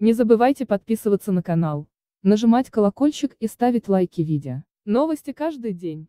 Не забывайте подписываться на канал, нажимать колокольчик и ставить лайки видео. Новости каждый день.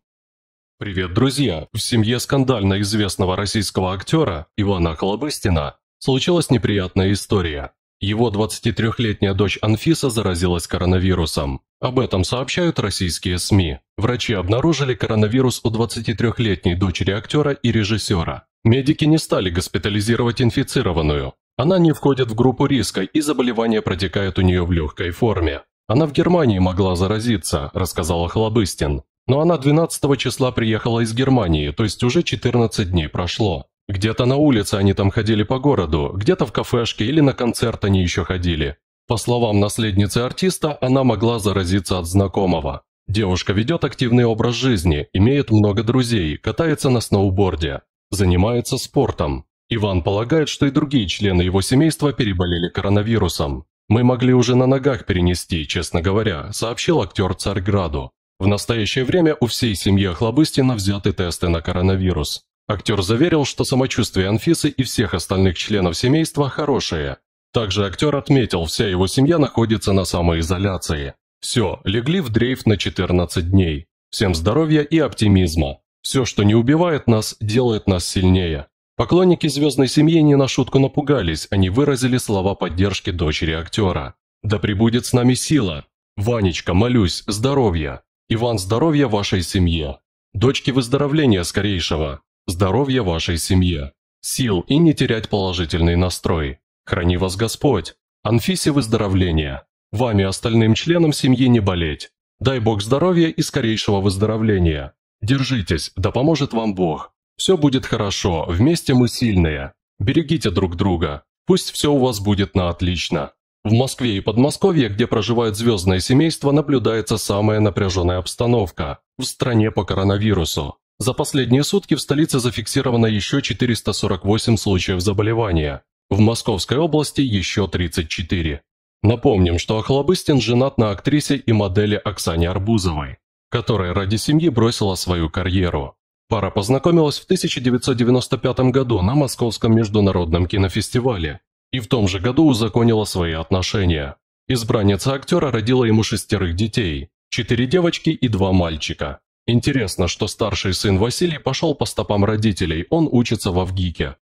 Привет, друзья! В семье скандально известного российского актера Ивана Холобыстина случилась неприятная история. Его 23-летняя дочь Анфиса заразилась коронавирусом. Об этом сообщают российские СМИ. Врачи обнаружили коронавирус у 23-летней дочери актера и режиссера. Медики не стали госпитализировать инфицированную, она не входит в группу риска, и заболевание протекает у нее в легкой форме. Она в Германии могла заразиться, рассказала Хлобыстин. Но она 12 числа приехала из Германии, то есть уже 14 дней прошло. Где-то на улице они там ходили по городу, где-то в кафешке или на концерт они еще ходили. По словам наследницы артиста, она могла заразиться от знакомого. Девушка ведет активный образ жизни, имеет много друзей, катается на сноуборде, занимается спортом. Иван полагает, что и другие члены его семейства переболели коронавирусом. «Мы могли уже на ногах перенести, честно говоря», – сообщил актер Царьграду. В настоящее время у всей семьи Охлобыстина взяты тесты на коронавирус. Актер заверил, что самочувствие Анфисы и всех остальных членов семейства хорошее. Также актер отметил, вся его семья находится на самоизоляции. Все, легли в дрейф на 14 дней. Всем здоровья и оптимизма. Все, что не убивает нас, делает нас сильнее. Поклонники звездной семьи не на шутку напугались, они выразили слова поддержки дочери актера. «Да пребудет с нами сила! Ванечка, молюсь, здоровья! Иван, здоровья вашей семье! Дочки выздоровления скорейшего! Здоровья вашей семье! Сил и не терять положительный настрой! Храни вас Господь! Анфисе выздоровления! Вами остальным членам семьи не болеть! Дай Бог здоровья и скорейшего выздоровления! Держитесь, да поможет вам Бог! Все будет хорошо, вместе мы сильные. Берегите друг друга. Пусть все у вас будет на отлично. В Москве и Подмосковье, где проживает звездное семейство, наблюдается самая напряженная обстановка в стране по коронавирусу. За последние сутки в столице зафиксировано еще 448 случаев заболевания. В Московской области еще 34. Напомним, что Ахлобыстин женат на актрисе и модели Оксане Арбузовой, которая ради семьи бросила свою карьеру. Пара познакомилась в 1995 году на Московском международном кинофестивале и в том же году узаконила свои отношения. Избранница актера родила ему шестерых детей – четыре девочки и два мальчика. Интересно, что старший сын Василий пошел по стопам родителей, он учится во Авгике.